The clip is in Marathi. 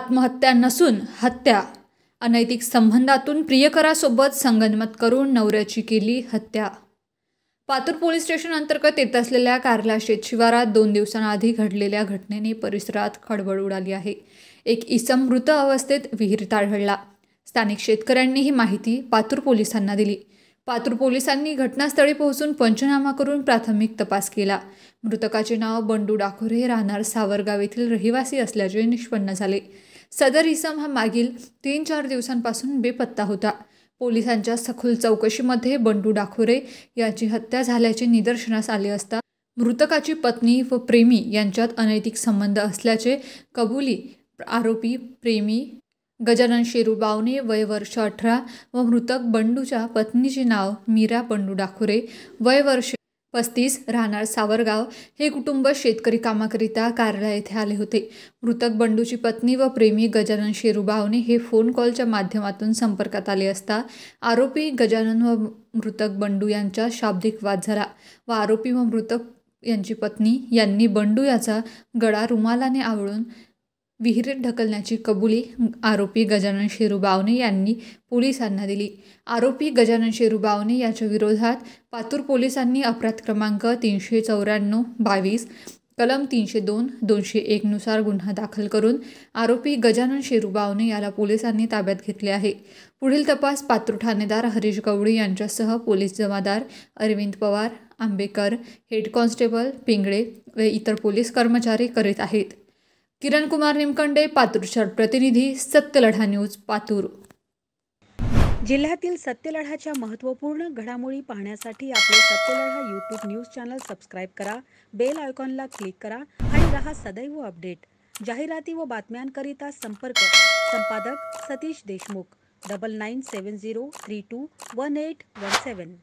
आत्महत्या नसून हत्या अनैतिक संबंधातून प्रियकरासोबत संगनमत करून नवऱ्याची केली हत्या पातूर पोलीस स्टेशन अंतर्गत येत असलेल्या कारला शेत शिवारात दोन दिवसांआधी घडलेल्या घटनेने परिसरात खळबळ उडाली आहे एक इसम मृत अवस्थेत विहीर आढळला स्थानिक शेतकऱ्यांनी ही माहिती पातूर पोलिसांना दिली पातूर पोलिसांनी घटनास्थळी पोहोचून पंचनामा करून प्राथमिक तपास केला मृतकाचे नाव बंडू डाखोरे राहणार सावरगाव येथील रहिवासी असल्याचे निष्पन्न झाले सदर इसम हा मागील तीन चार दिवसांपासून बेपत्ता होता पोलिसांच्या सखोल चौकशीमध्ये बंडू डाखोरे याची हत्या झाल्याचे निदर्शनास आले असता मृतकाची पत्नी व प्रेमी यांच्यात अनैतिक संबंध असल्याचे कबुली आरोपी प्रेमी गजानन शेरू बावने वय वर्ष अठरा व मृतक बंडूच्या पत्नीचे नाव मीरा बंडू डाखुरे वय वर्ष पस्तीस राहणार सावरगाव हे कुटुंब शेतकरी कामाकरिता कार्यालया येथे आले होते मृतक बंडूची पत्नी व प्रेमी गजानन शेरू हे फोन कॉलच्या माध्यमातून संपर्कात आले असता आरोपी गजानन व मृतक बंडू यांचा शाब्दिक वाद झाला व आरोपी व मृतक यांची पत्नी यांनी बंडू याचा गळा रुमालाने आवळून विहिरीत ढकलण्याची कबुली आरोपी गजानन शेरुबावणे यांनी पोलिसांना दिली आरोपी गजानन शेरुबावने याच्या विरोधात पातूर पोलिसांनी अपराध क्रमांक तीनशे चौऱ्याण्णव बावीस कलम तीनशे दोन दोनशे एकनुसार गुन्हा दाखल करून आरोपी गजानन शेरुबावने याला पोलिसांनी ताब्यात घेतले आहे पुढील तपास पातूर ठाणेदार हरीश गवळी यांच्यासह पोलीस जमादार अरविंद पवार आंबेकर हेड कॉन्स्टेबल पिंगळे व इतर पोलीस कर्मचारी करीत आहेत किरण कुमार निमकंडे पातूरच्या प्रतिनिधी सत्यलढा न्यूज पातूर जिल्ह्यातील सत्यलढाच्या महत्त्वपूर्ण घडामोडी पाहण्यासाठी आपले Satyaladha YouTube news channel subscribe करा बेल आयकॉनला क्लिक करा आणि रहा सदैव अपडेट जाहिराती व बातम्यांकरिता संपर्क संपादक Satish Deshmukh double nine seven zero three two one eight one सेवन